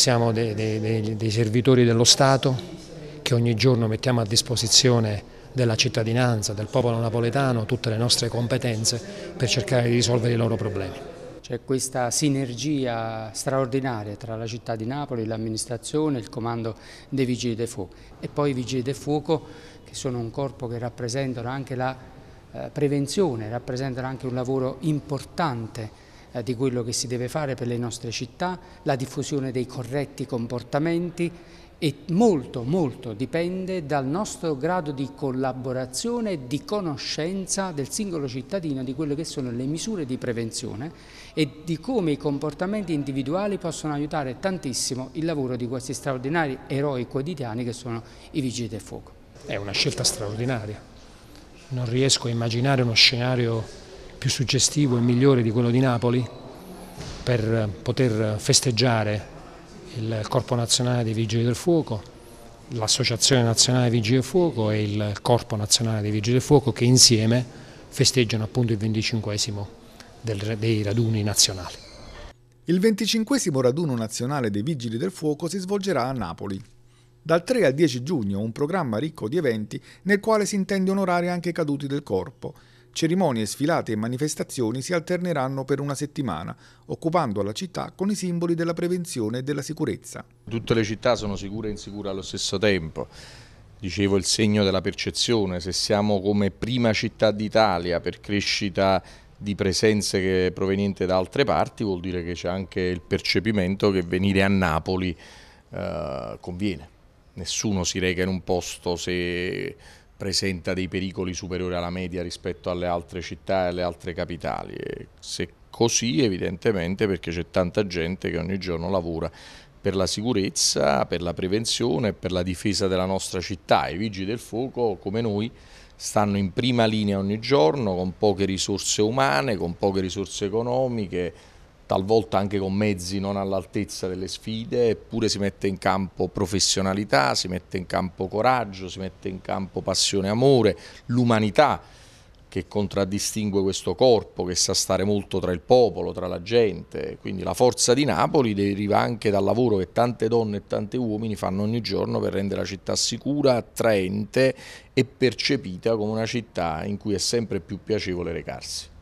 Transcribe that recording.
siamo dei, dei, dei servitori dello Stato che ogni giorno mettiamo a disposizione della cittadinanza, del popolo napoletano, tutte le nostre competenze per cercare di risolvere i loro problemi. C'è questa sinergia straordinaria tra la città di Napoli, l'amministrazione, il comando dei Vigili del Fuoco e poi i Vigili del Fuoco che sono un corpo che rappresentano anche la eh, prevenzione, rappresentano anche un lavoro importante eh, di quello che si deve fare per le nostre città, la diffusione dei corretti comportamenti e molto molto dipende dal nostro grado di collaborazione e di conoscenza del singolo cittadino di quelle che sono le misure di prevenzione e di come i comportamenti individuali possono aiutare tantissimo il lavoro di questi straordinari eroi quotidiani che sono i vigili del fuoco. È una scelta straordinaria, non riesco a immaginare uno scenario più suggestivo e migliore di quello di Napoli per poter festeggiare il Corpo Nazionale dei Vigili del Fuoco, l'Associazione Nazionale Vigili del Fuoco e il Corpo Nazionale dei Vigili del Fuoco che insieme festeggiano appunto il 25 del, dei raduni nazionali. Il 25 raduno nazionale dei Vigili del Fuoco si svolgerà a Napoli. Dal 3 al 10 giugno un programma ricco di eventi nel quale si intende onorare anche i caduti del corpo Cerimonie, sfilate e manifestazioni si alterneranno per una settimana, occupando la città con i simboli della prevenzione e della sicurezza. Tutte le città sono sicure e insicure allo stesso tempo dicevo, il segno della percezione, se siamo come prima città d'Italia per crescita di presenze provenienti da altre parti vuol dire che c'è anche il percepimento che venire a Napoli eh, conviene. Nessuno si reca in un posto se presenta dei pericoli superiori alla media rispetto alle altre città e alle altre capitali. E se così evidentemente perché c'è tanta gente che ogni giorno lavora per la sicurezza, per la prevenzione e per la difesa della nostra città. I vigili del fuoco, come noi, stanno in prima linea ogni giorno con poche risorse umane, con poche risorse economiche, talvolta anche con mezzi non all'altezza delle sfide, eppure si mette in campo professionalità, si mette in campo coraggio, si mette in campo passione e amore, l'umanità che contraddistingue questo corpo, che sa stare molto tra il popolo, tra la gente, quindi la forza di Napoli deriva anche dal lavoro che tante donne e tanti uomini fanno ogni giorno per rendere la città sicura, attraente e percepita come una città in cui è sempre più piacevole recarsi.